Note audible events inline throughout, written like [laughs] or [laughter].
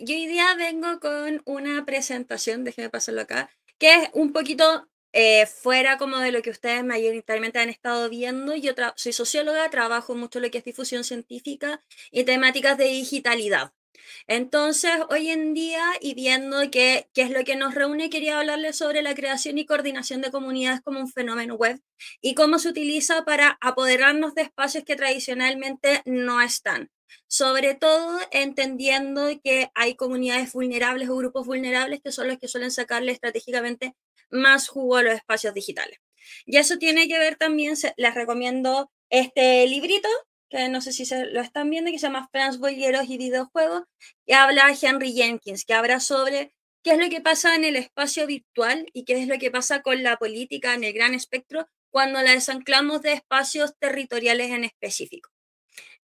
yo hoy día vengo con una presentación, déjenme pasarlo acá, que es un poquito eh, fuera como de lo que ustedes mayoritariamente han estado viendo. Yo soy socióloga, trabajo mucho en lo que es difusión científica y temáticas de digitalidad. Entonces, hoy en día y viendo qué es lo que nos reúne, quería hablarles sobre la creación y coordinación de comunidades como un fenómeno web y cómo se utiliza para apoderarnos de espacios que tradicionalmente no están sobre todo entendiendo que hay comunidades vulnerables o grupos vulnerables que son los que suelen sacarle estratégicamente más jugo a los espacios digitales. Y eso tiene que ver también, les recomiendo este librito, que no sé si se lo están viendo, que se llama Franz y videojuegos, que habla Henry Jenkins, que habla sobre qué es lo que pasa en el espacio virtual y qué es lo que pasa con la política en el gran espectro cuando la desanclamos de espacios territoriales en específico.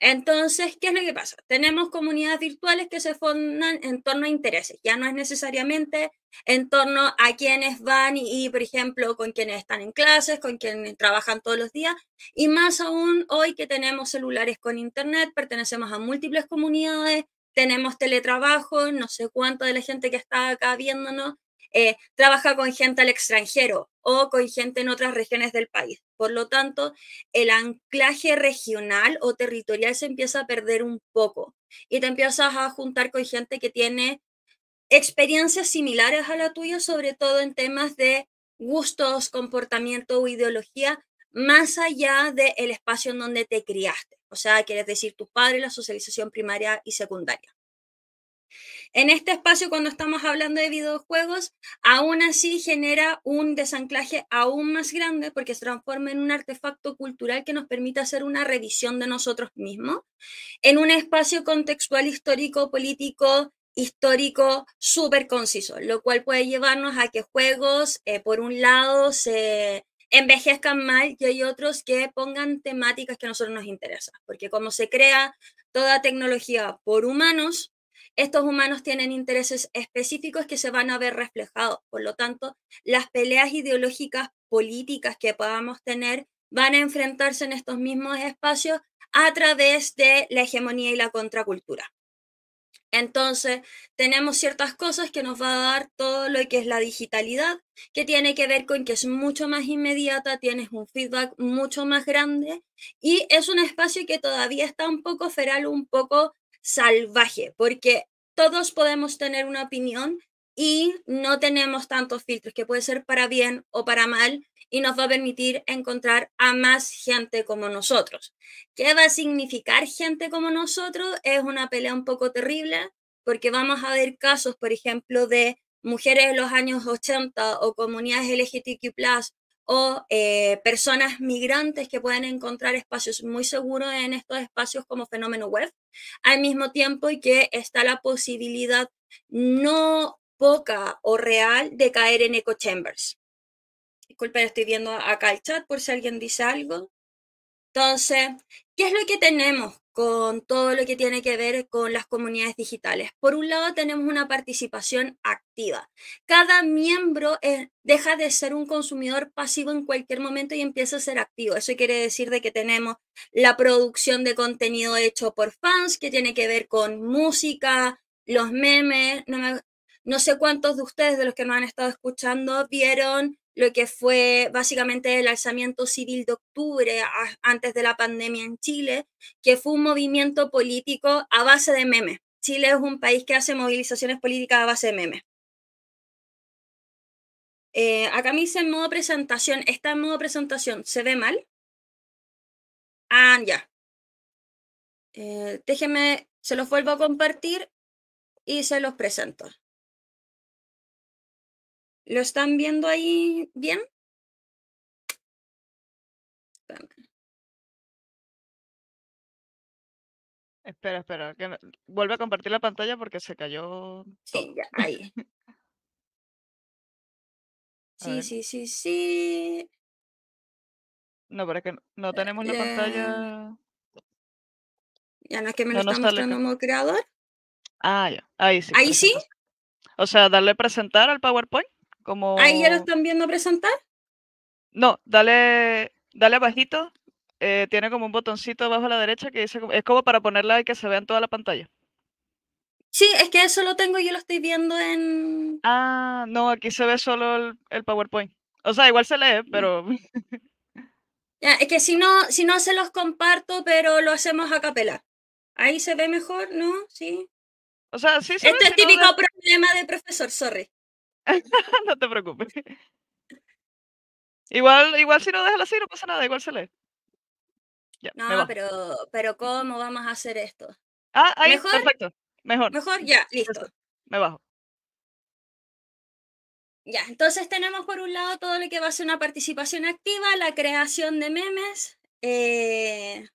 Entonces, ¿qué es lo que pasa? Tenemos comunidades virtuales que se fundan en torno a intereses, ya no es necesariamente en torno a quienes van y, por ejemplo, con quienes están en clases, con quienes trabajan todos los días, y más aún hoy que tenemos celulares con internet, pertenecemos a múltiples comunidades, tenemos teletrabajo, no sé cuánto de la gente que está acá viéndonos eh, trabaja con gente al extranjero o con gente en otras regiones del país. Por lo tanto, el anclaje regional o territorial se empieza a perder un poco y te empiezas a juntar con gente que tiene experiencias similares a la tuya, sobre todo en temas de gustos, comportamiento o ideología, más allá del espacio en donde te criaste. O sea, quieres decir tu padre, la socialización primaria y secundaria. En este espacio, cuando estamos hablando de videojuegos, aún así genera un desanclaje aún más grande porque se transforma en un artefacto cultural que nos permite hacer una revisión de nosotros mismos, en un espacio contextual histórico, político, histórico súper conciso, lo cual puede llevarnos a que juegos, eh, por un lado, se envejezcan mal y hay otros que pongan temáticas que a nosotros nos interesan, porque como se crea toda tecnología por humanos, estos humanos tienen intereses específicos que se van a ver reflejados. Por lo tanto, las peleas ideológicas políticas que podamos tener van a enfrentarse en estos mismos espacios a través de la hegemonía y la contracultura. Entonces, tenemos ciertas cosas que nos va a dar todo lo que es la digitalidad, que tiene que ver con que es mucho más inmediata, tienes un feedback mucho más grande y es un espacio que todavía está un poco feral, un poco salvaje, porque todos podemos tener una opinión y no tenemos tantos filtros, que puede ser para bien o para mal, y nos va a permitir encontrar a más gente como nosotros. ¿Qué va a significar gente como nosotros? Es una pelea un poco terrible, porque vamos a ver casos, por ejemplo, de mujeres de los años 80 o comunidades LGTQ o eh, personas migrantes que pueden encontrar espacios muy seguros en estos espacios como fenómeno web, al mismo tiempo y que está la posibilidad no poca o real de caer en echo chambers. Disculpen, estoy viendo acá el chat por si alguien dice algo. Entonces, ¿qué es lo que tenemos con todo lo que tiene que ver con las comunidades digitales. Por un lado, tenemos una participación activa. Cada miembro deja de ser un consumidor pasivo en cualquier momento y empieza a ser activo. Eso quiere decir de que tenemos la producción de contenido hecho por fans, que tiene que ver con música, los memes. No, sé cuántos de ustedes, de los que me han estado escuchando, vieron lo que fue básicamente el alzamiento civil de octubre antes de la pandemia en Chile, que fue un movimiento político a base de memes. Chile es un país que hace movilizaciones políticas a base de memes. Eh, acá me hice en modo presentación. ¿Está en modo presentación? ¿Se ve mal? Ah, ya. Eh, déjenme, se los vuelvo a compartir y se los presento. ¿Lo están viendo ahí bien? Espera, espera, que vuelve a compartir la pantalla porque se cayó Sí, ya, ahí. [laughs] Sí, sí, sí, sí. No, pero es que no, eh, tenemos la eh. pantalla. ya no es que me lo está mostrando creador. Ah, ya. Ahí sí, Ahí sí. O sea, darle presentar al PowerPoint. ¿Ahí ya lo están viendo presentar? No, dale, dale abajito. Eh, tiene como un botoncito abajo a la derecha que dice, es como para ponerla y que se vea en toda la pantalla. Sí, es que eso lo tengo, yo lo estoy viendo en... Ah, no, aquí se ve solo el, PowerPoint. O sea, igual se lee, mm. pero... [laughs] Ya, es que si no, si no se los comparto, pero lo hacemos a capela. Ahí se ve mejor, ¿no? Sí. O sea, sí Este es típico problema de profesor, sorry. [laughs] no te preocupes. Igual, igual si no dejas así, no pasa nada, igual se lee. no, pero, pero ¿cómo vamos a hacer esto? Ah, ahí, mejor, perfecto. Mejor. Mejor, ya, listo. Me bajo. Ya, entonces tenemos por un lado todo lo que va a ser una participación activa, la creación de memes, eh,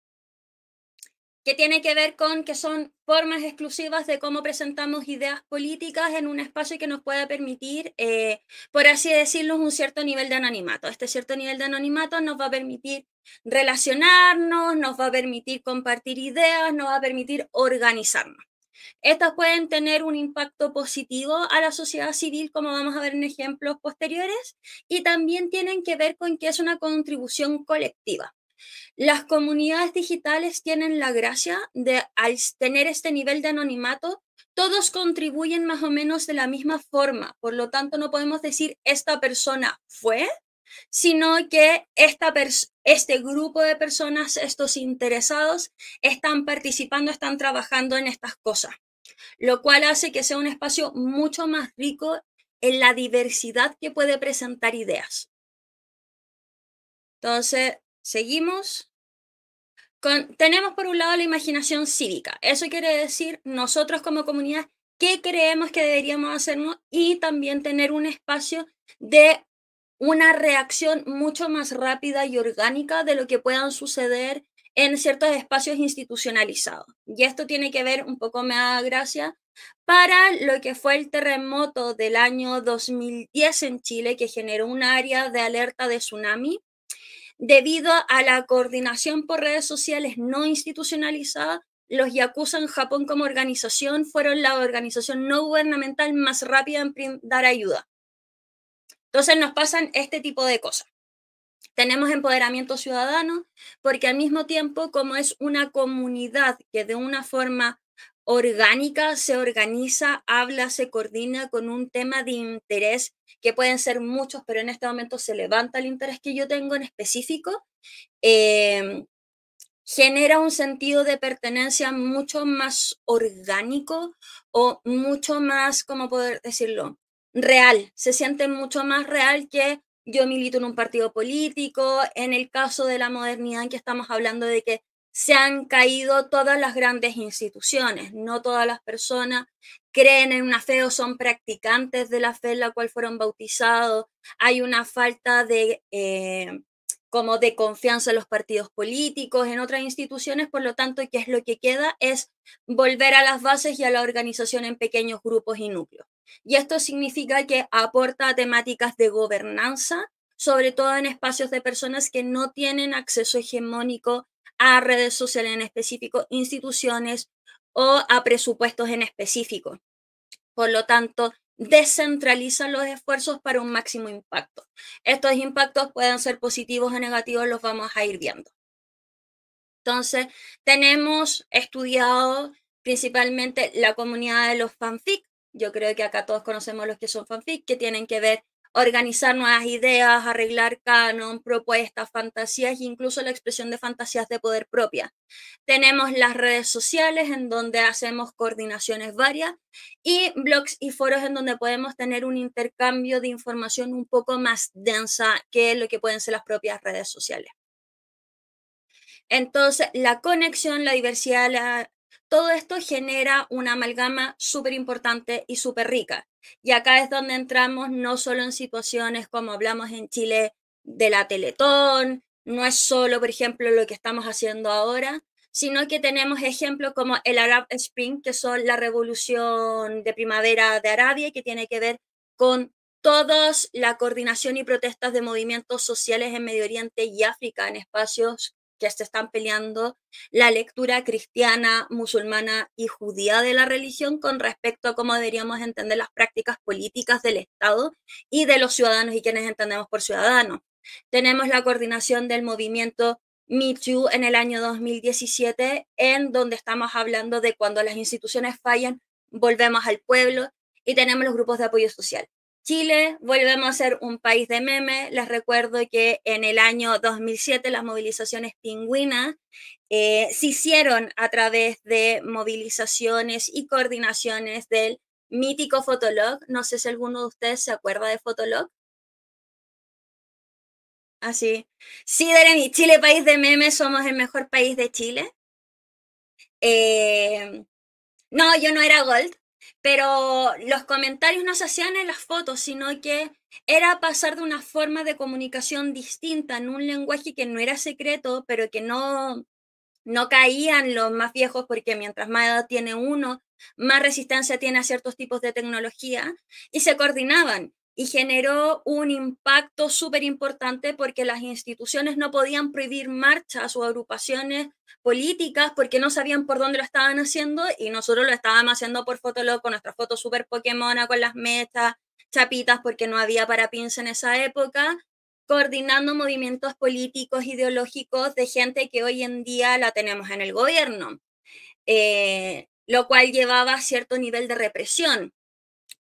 que tiene que ver con que son formas exclusivas de cómo presentamos ideas políticas en un espacio que nos pueda permitir, eh, por así decirlo, un cierto nivel de anonimato. Este cierto nivel de anonimato nos va a permitir relacionarnos, nos va a permitir compartir ideas, nos va a permitir organizarnos. Estas pueden tener un impacto positivo a la sociedad civil, como vamos a ver en ejemplos posteriores, y también tienen que ver con que es una contribución colectiva. Las comunidades digitales tienen la gracia de, al tener este nivel de anonimato, todos contribuyen más o menos de la misma forma. Por lo tanto, no podemos decir esta persona fue, sino que esta este grupo de personas, estos interesados, están participando, están trabajando en estas cosas, lo cual hace que sea un espacio mucho más rico en la diversidad que puede presentar ideas. Entonces, Seguimos. tenemos por un lado la imaginación cívica. Eso quiere decir nosotros como comunidad qué creemos que deberíamos hacernos y también tener un espacio de una reacción mucho más rápida y orgánica de lo que puedan suceder en ciertos espacios institucionalizados. Y esto tiene que ver, un poco me da gracia, para lo que fue el terremoto del año 2010 en Chile, que generó un área de alerta de tsunami Debido a la coordinación por redes sociales no institucionalizada, los Yakuza en Japón como organización fueron la organización no gubernamental más rápida en dar ayuda. Entonces nos pasan este tipo de cosas. Tenemos empoderamiento ciudadano porque al mismo tiempo como es una comunidad que de una forma orgánica se organiza, habla, se coordina con un tema de interés que pueden ser muchos, pero en este momento se levanta el interés que yo tengo en específico, em, genera un sentido de pertenencia mucho más orgánico o mucho más, ¿cómo poder decirlo? Real, se siente mucho más real que yo milito en un partido político, en el caso de la modernidad en que estamos hablando de que se han caído todas las grandes instituciones, no todas las personas creen en una fe o son practicantes de la fe en la cual fueron bautizados, hay una falta de... Eh, como de confianza en los partidos políticos, en otras instituciones, por lo tanto, ¿qué es lo que queda? Es volver a las bases y a la organización en pequeños grupos y núcleos. Y esto significa que aporta temáticas de gobernanza, sobre todo en espacios de personas que no tienen acceso hegemónico a redes sociales en específico, instituciones o a presupuestos en específico. Por lo tanto, descentralizan los esfuerzos para un máximo impacto. Estos impactos pueden ser positivos o negativos, los vamos a ir viendo. Entonces, tenemos estudiado principalmente la comunidad de los fanfic. Yo creo que acá todos conocemos los que son fanfic, que tienen que ver organizar nuevas ideas, arreglar canon, propuestas, fantasías e incluso la expresión de fantasías de poder propia. Tenemos las redes sociales en donde hacemos coordinaciones varias y blogs y foros en donde podemos tener un intercambio de información un poco más densa que lo que pueden ser las propias redes sociales. Entonces, la conexión, la diversidad, todo esto genera una amalgama súper importante y súper rica. Y acá es donde entramos no solo en situaciones como hablamos en Chile de la Teletón, no es solo, por ejemplo, lo que estamos haciendo ahora, sino que tenemos ejemplos como el Arab Spring, que son la revolución de primavera de Arabia, y que tiene que ver con toda la coordinación y protestas de movimientos sociales en Medio Oriente y África en espacios que se están peleando la lectura cristiana, musulmana y judía de la religión con respecto a cómo deberíamos entender las prácticas políticas del Estado y de los ciudadanos y quienes entendemos por ciudadanos. Tenemos la coordinación del movimiento Me Too en el año 2017, en donde estamos hablando de cuando las instituciones fallan, volvemos al pueblo y tenemos los grupos de apoyo social. Chile, volvemos a ser un país de meme Les recuerdo que en el año 2007 las movilizaciones pingüinas eh, se hicieron a través de movilizaciones y coordinaciones del mítico Fotolog. No sé si alguno de ustedes se acuerda de Fotolog. Así. Ah, sí, Dereni, Chile, país de meme, somos el mejor país de Chile. Eh, no, yo no era Gold, pero los comentarios no se hacían en las fotos, sino que era pasar de una forma de comunicación distinta, en un lenguaje que no era secreto, pero que no, no caían los más viejos, porque mientras más edad tiene uno, más resistencia tiene a ciertos tipos de tecnología, y se coordinaban y generó un impacto súper importante porque las instituciones no podían prohibir marchas o agrupaciones políticas porque no sabían por dónde lo estaban haciendo y nosotros lo estábamos haciendo por Fotolog con nuestras fotos super Pokémon, con las metas, chapitas porque no había parapins en esa época, coordinando movimientos políticos, ideológicos de gente que hoy en día la tenemos en el gobierno, eh, lo cual llevaba a cierto nivel de represión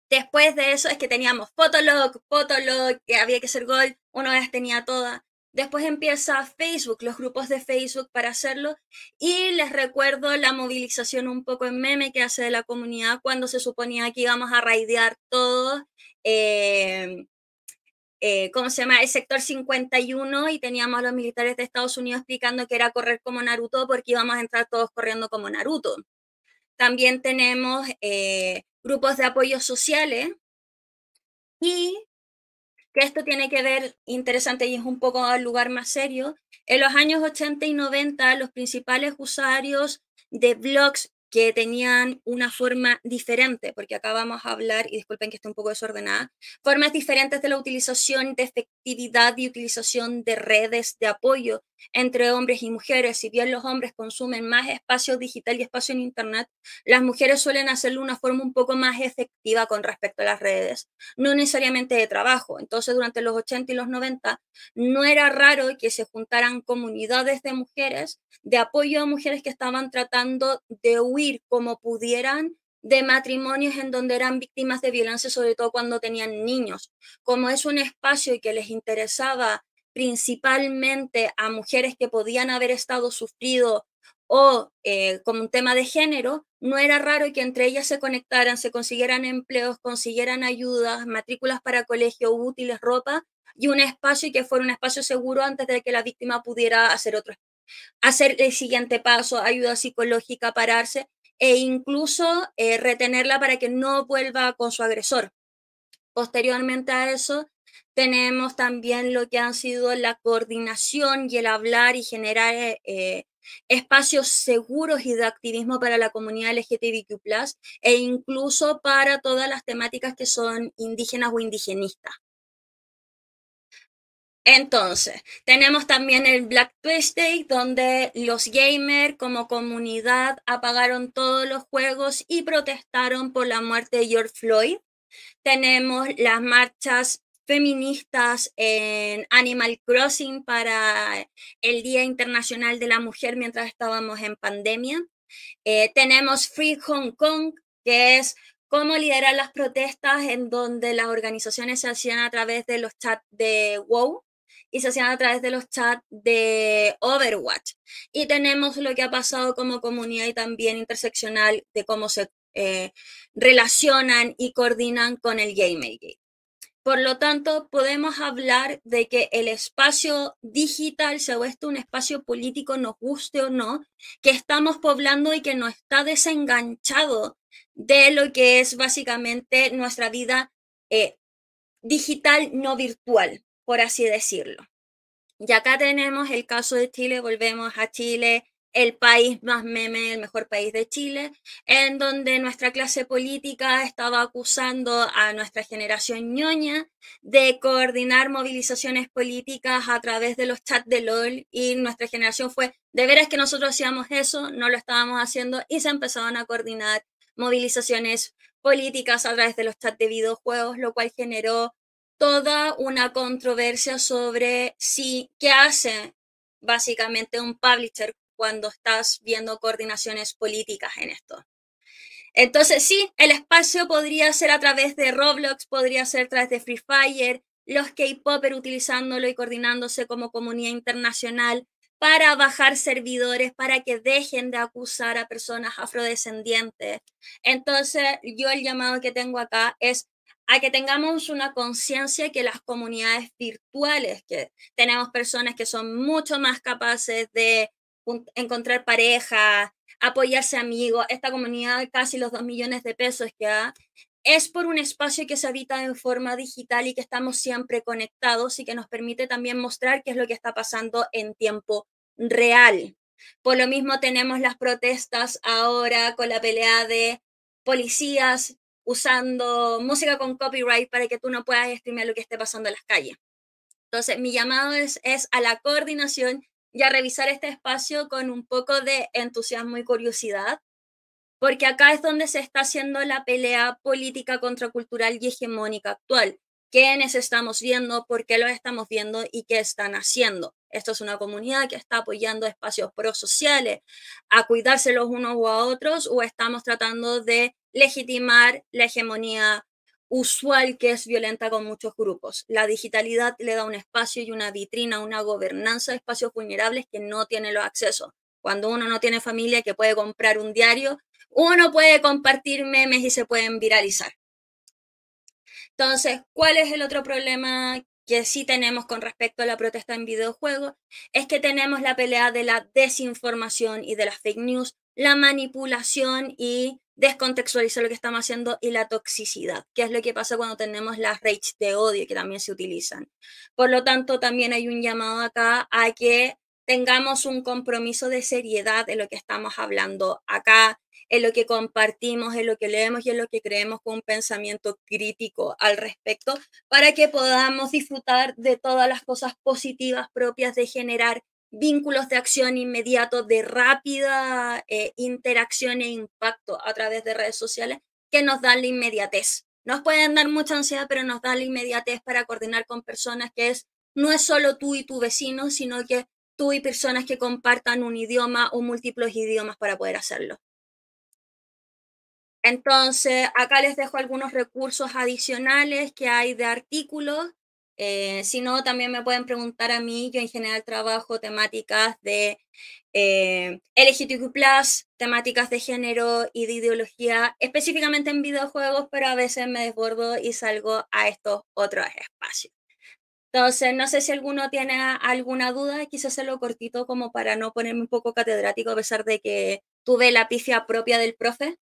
Después de eso es que teníamos Fotolog, Fotolog, que había que ser gol. una vez tenía toda. Después empieza Facebook, los grupos de Facebook para hacerlo. Y les recuerdo la movilización un poco en meme que hace de la comunidad cuando se suponía que íbamos a raidear todos, em, eh, ¿cómo se llama? El sector 51 y teníamos a los militares de Estados Unidos explicando que era correr como Naruto porque íbamos a entrar todos corriendo como Naruto. También tenemos... Eh, grupos de apoyo sociales y que esto tiene que ver, interesante y es un poco al lugar más serio, en los años 80 y 90 los principales usuarios de blogs que tenían una forma diferente, porque acá vamos a hablar, y disculpen que esté un poco desordenada, formas diferentes de la utilización de efectividad y utilización de redes de apoyo entre hombres y mujeres. Si bien los hombres consumen más espacio digital y espacio en Internet, las mujeres suelen hacerlo de una forma un poco más efectiva con respecto a las redes, no necesariamente de trabajo. Entonces, durante los 80 y los 90, no era raro que se juntaran comunidades de mujeres, de apoyo a mujeres que estaban tratando de huir como pudieran de matrimonios en donde eran víctimas de violencia, sobre todo cuando tenían niños. Como es un espacio y que les interesaba principalmente a mujeres que podían haber estado sufrido o eh, como un tema de género, no era raro que entre ellas se conectaran, se consiguieran empleos, consiguieran ayudas, matrículas para colegio, útiles, ropa y un espacio y que fuera un espacio seguro antes de que la víctima pudiera hacer hacer el siguiente paso, ayuda psicológica, pararse e incluso eh, retenerla para que no vuelva con su agresor. Posteriormente a eso, tenemos también lo que han sido la coordinación y el hablar y generar eh, eh, espacios seguros y de activismo para la comunidad LGTBIQ+ e incluso para todas las temáticas que son indígenas o indigenistas. Entonces, tenemos también el Black Tuesday, donde los gamers como comunidad apagaron todos los juegos y protestaron por la muerte de George Floyd. Tenemos las marchas feministas en Animal Crossing para el Día Internacional de la Mujer mientras estábamos en pandemia. Eh, tenemos Free Hong Kong, que es cómo liderar las protestas en donde las organizaciones se hacían a través de los chats de WOW y se hacían a través de los chats de Overwatch. Y tenemos lo que ha pasado como comunidad y también interseccional de cómo se eh, relacionan y coordinan con el making. Por lo tanto, podemos hablar de que el espacio digital sea esto un espacio político, nos guste o no, que estamos poblando y que no está desenganchado de lo que es básicamente nuestra vida eh, digital no virtual por así decirlo. Y acá tenemos el caso de Chile, volvemos a Chile, el país más meme, el mejor país de Chile, en donde nuestra clase política estaba acusando a nuestra generación ñoña de coordinar movilizaciones políticas a través de los chats de LOL y nuestra generación fue, de veras que nosotros hacíamos eso, no lo estábamos haciendo y se empezaron a coordinar movilizaciones políticas a través de los chats de videojuegos, lo cual generó toda una controversia sobre si qué hace básicamente un publisher cuando estás viendo coordinaciones políticas en esto. Entonces, sí, el espacio podría ser a través de Roblox, podría ser a través de Free Fire, los k popper utilizándolo y coordinándose como comunidad internacional para bajar servidores, para que dejen de acusar a personas afrodescendientes. Entonces, yo el llamado que tengo acá es a que tengamos una conciencia que las comunidades virtuales, que tenemos personas que son mucho más capaces de encontrar pareja, apoyarse amigos, esta comunidad casi los 2 millones de pesos que ha, es por un espacio que se habita en forma digital y que estamos siempre conectados y que nos permite también mostrar qué es lo que está pasando en tiempo real. Por lo mismo tenemos las protestas ahora con la pelea de policías usando música con copyright para que tú no puedas estimar lo que esté pasando en las calles. Entonces, mi llamado es, es a la coordinación y a revisar este espacio con un poco de entusiasmo y curiosidad, porque acá es donde se está haciendo la pelea política contracultural y hegemónica actual. ¿Quiénes estamos viendo? ¿Por qué los estamos viendo? ¿Y qué están haciendo? Esto es una comunidad que está apoyando espacios prosociales, a cuidarse los unos o a otros, o estamos tratando de legitimar la hegemonía usual que es violenta con muchos grupos. La digitalidad le da un espacio y una vitrina, una gobernanza de espacios vulnerables que no tiene los accesos. Cuando uno no tiene familia que puede comprar un diario, uno puede compartir memes y se pueden viralizar. Entonces, ¿cuál es el otro problema que sí tenemos con respecto a la protesta en videojuegos? Es que tenemos la pelea de la desinformación y de las fake news, la manipulación y descontextualizar lo que estamos haciendo y la toxicidad, que es lo que pasa cuando tenemos las rage de odio que también se utilizan. Por lo tanto, también hay un llamado acá a que tengamos un compromiso de seriedad en lo que estamos hablando acá, en lo que compartimos, en lo que leemos y en lo que creemos con un pensamiento crítico al respecto, para que podamos disfrutar de todas las cosas positivas propias de generar vínculos de acción inmediato, de rápida eh, interacción e impacto a través de redes sociales que nos dan la inmediatez. Nos pueden dar mucha ansiedad, pero nos dan la inmediatez para coordinar con personas que es, no es solo tú y tu vecino, sino que tú y personas que compartan un idioma o múltiples idiomas para poder hacerlo. Entonces, acá les dejo algunos recursos adicionales que hay de artículos eh, si no, también me pueden preguntar a mí. Yo en general trabajo temáticas de eh, temáticas de género y de ideología, específicamente en videojuegos, pero a veces me desbordo y salgo a estos otros espacios. Entonces, no sé si alguno tiene alguna duda, quise hacerlo cortito como para no ponerme un poco catedrático, a pesar de que tuve la pifia propia del profe.